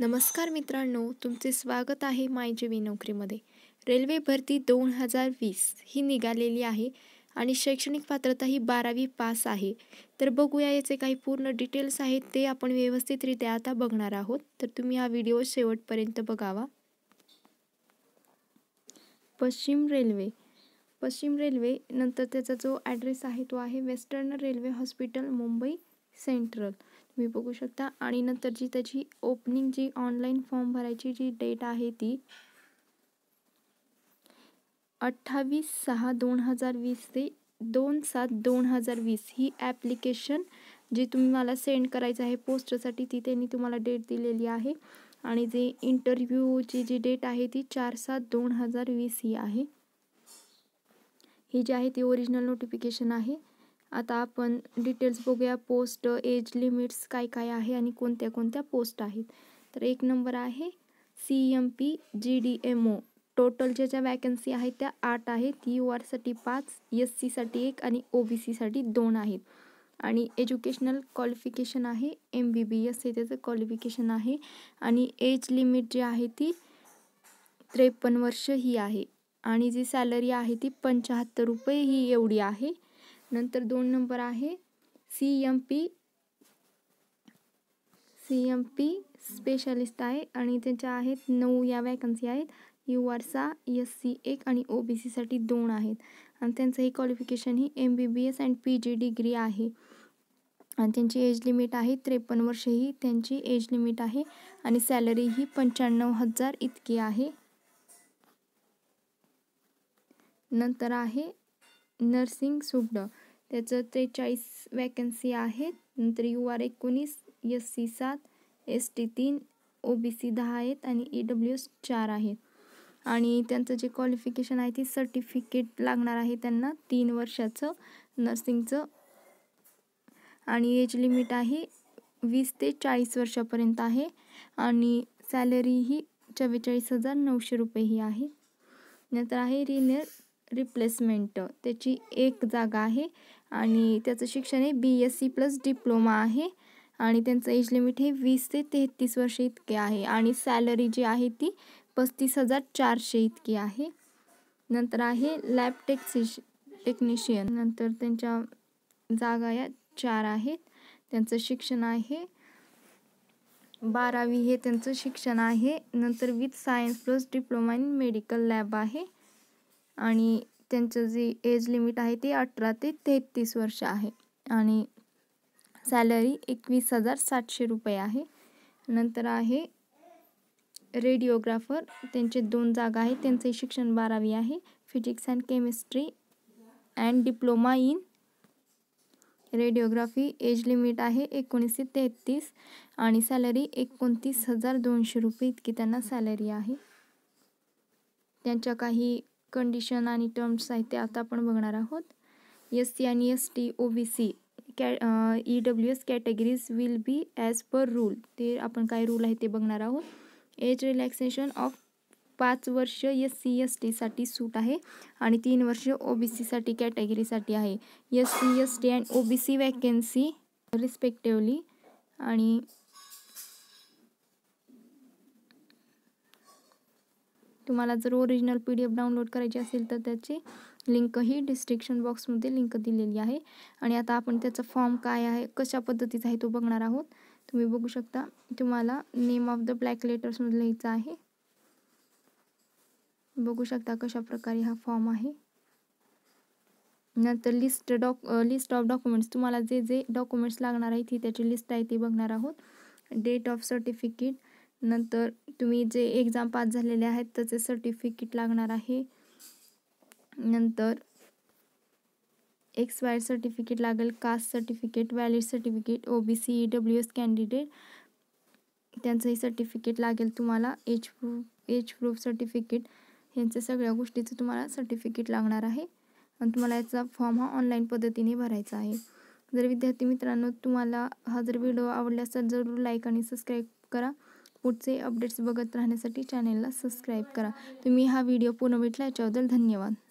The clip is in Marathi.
नमस्कार मित्रांनो तुमचे स्वागत आहे माय जेवी नोकरीमध्ये रेल्वे भरती दोन हजार वीस ही निघालेली आहे आणि शैक्षणिक पात्रता ही बारावी पास आहे तर बघूया याचे काही पूर्ण डिटेल्स आहेत ते आपण व्यवस्थितरित्या आता बघणार आहोत तर तुम्ही हा व्हिडिओ शेवटपर्यंत बघावा पश्चिम रेल्वे पश्चिम रेल्वे नंतर त्याचा जो ॲड्रेस आहे तो आहे western railway hospital Mumbai central तुम्ही बघू शकता आणि नंतर जी त्याची ओपनिंग जी ऑनलाईन फॉर्म भरायची जी डेट आहे ती अठ्ठावीस सहा दोन हजार वीस ते दोन सात दोन हजार वीस ही ॲप्लिकेशन जी तुम्ही मला सेंड करायचं आहे पोस्टसाठी ती त्यांनी तुम्हाला डेट दिलेली आहे आणि जे इंटरव्ह्यूची जी डेट आहे ती चार सात दोन हजार वीस ही आहे ही जी आहे ती ओरिजिनल नोटिफिकेशन आहे आता आपण डिटेल्स बघूया पोस्ट एज लिमिट्स काय काय आहे आणि कोणत्या कोणत्या पोस्ट आहेत तर एक नंबर आहे C M P G D M O total ज्या ज्या वॅकन्सी आहेत त्या आठ आहेत यू आरसाठी पाच एस सीसाठी एक आणि ओ बी सीसाठी दोन आहेत आणि एज्युकेशनल क्वालिफिकेशन आहे एम बी बी एस हे त्याचं क्वालिफिकेशन आहे आणि एज लिमिट जी आहे ती त्रेपन्न वर्ष ही आहे आणि जी सॅलरी आहे ती पंचाहत्तर रुपये ही एवढी आहे नंतर दोन नंबर आहे C M P C M P specialist आहे आणि त्यांच्या आहेत नऊ या वॅकन्सी आहेत यू आर सा एस सी एक आणि ओ बी सीसाठी दोन आहेत आणि त्यांचं हे क्वालिफिकेशन ही M B B S and P G degree आहे आणि त्यांची एज लिमिट आहे त्रेपन्न वर्ष ही त्यांची एज लिमिट आहे आणि सॅलरी ही पंच्याण्णव हजार इतकी आहे नंतर आहे नर्सिंग सुब्ड त्याचं त्रेचाळीस वॅकन्सी आहेत नंतर यू आर एकोणीस एस सी सात एस टी तीन ओ बी सी दहा आहेत आणि ई डब्ल्यू एस चार आहेत आणि त्यांचं जे क्वालिफिकेशन आहे ते सर्टिफिकेट लागणार आहे त्यांना तीन वर्षाचं नर्सिंगचं आणि एज लिमिट आहे वीस ते चाळीस वर्षापर्यंत आहे आणि सॅलरी ही चव्वेचाळीस हजार नऊशे रुपये ही आहे नंतर आहे रिनियर रिप्लेसमेंट त्याची एक जागा आहे आणि त्याचं शिक्षण हे B S C plus diploma आहे आणि त्यांचं एज लिमिट हे वीस ते तेहतीस वर्षे इतके आहे आणि सॅलरी जी आहे ती पस्तीस हजार चारशे इतकी आहे नंतर आहे लॅब टेक्सिश टेक्निशियन नंतर त्यांच्या जागा या चार आहेत त्यांचं शिक्षण आहे बारावी हे त्यांचं शिक्षण आहे नंतर with science plus diploma in medical lab आहे आणि त्यांचं जे एज लिमिट आहे ते अठरा ते तेहतीस वर्ष आहे आणि सॅलरी एकवीस हजार सातशे रुपये आहे नंतर आहे रेडिओग्राफर त्यांचे दोन जागा आहे त्यांचे शिक्षण बारावी आहे physics and chemistry and diploma in radiography age limit आहे एकोणीसशे तेहतीस आणि सॅलरी एकोणतीस हजार दोनशे रुपये इतकी त्यांना सॅलरी आहे त्यांच्या काही कंडिशन आणि टर्म्स आहेत ते आता आपण बघणार आहोत एस सी आणि S T O B C कॅ E W S categories will be as per rule ते आपण काय रूल आहे ते बघणार आहोत एज रिलॅक्सेशन ऑफ पाच वर्ष एस सी एस टीसाठी सूट आहे आणि तीन वर्ष ओ बी सीसाठी कॅटेगरीसाठी आहे S C S T and O B C vacancy respectively आणि तुम्हाला जर original P D F download करायची असेल तर त्याची लिंकही ही डिस्क्रिप्शन बॉक्समध्ये लिंक दिलेली आहे आणि आता आपण त्याचा फॉर्म काय आहे कशा पद्धतीचा आहे तो बघणार आहोत तुम्ही बघू शकता तुम्हाला नेम ऑफ द ब्लॅक लेटर्समध्ये लिहायचा आहे बघू शकता कशा प्रकारे हा फॉर्म आहे नंतर list doc list of documents तुम्हाला जे जे डॉक्युमेंट्स लागणार आहे ती त्याची लिस्ट आहे ती बघणार आहोत डेट ऑफ सर्टिफिकेट नंतर तुम्ही जे एक्झाम पास झालेले आहेत त्याचे सर्टिफिकेट लागणार आहे नंतर एक्स वाय सर्टिफिकेट लागेल caste certificate valid certificate O B C E W S candidate त्यांचंही सर्टिफिकेट लागेल तुम्हाला age proof age proof certificate यांच्या सगळ्या गोष्टीचं तुम्हाला सर्टिफिकेट लागणार आहे आणि तुम्हाला याचा फॉर्म हा ऑनलाईन पद्धतीने भरायचा आहे जर विद्यार्थी मित्रांनो तुम्हाला हा जर व्हिडिओ आवडला तर जरूर लाईक आणि सबस्क्राईब करा पुढचे अपडेट्स बघत राहण्यासाठी चॅनेलला सबस्क्राईब करा तुम्ही हा व्हिडिओ पूर्ण भेटला याच्याबद्दल धन्यवाद